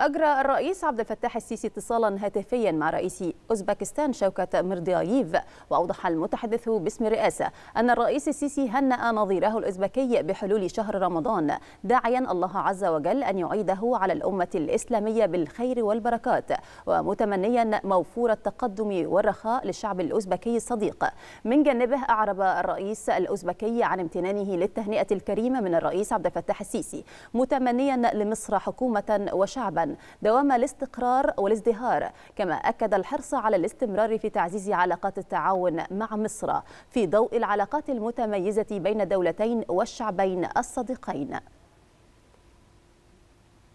أجرى الرئيس عبد الفتاح السيسي اتصالا هاتفيا مع رئيس أوزبكستان شوكة مرديايف وأوضح المتحدث باسم الرئاسة أن الرئيس السيسي هنأ نظيره الأوزبكي بحلول شهر رمضان داعيا الله عز وجل أن يعيده على الأمة الإسلامية بالخير والبركات ومتمنيا موفور التقدم والرخاء للشعب الأوزبكي الصديق من جانبه أعرب الرئيس الأوزبكي عن امتنانه للتهنئة الكريمة من الرئيس عبد الفتاح السيسي متمنيا لمصر حكومة وشعبا دوام الاستقرار والازدهار كما أكد الحرص على الاستمرار في تعزيز علاقات التعاون مع مصر في ضوء العلاقات المتميزة بين الدولتين والشعبين الصديقين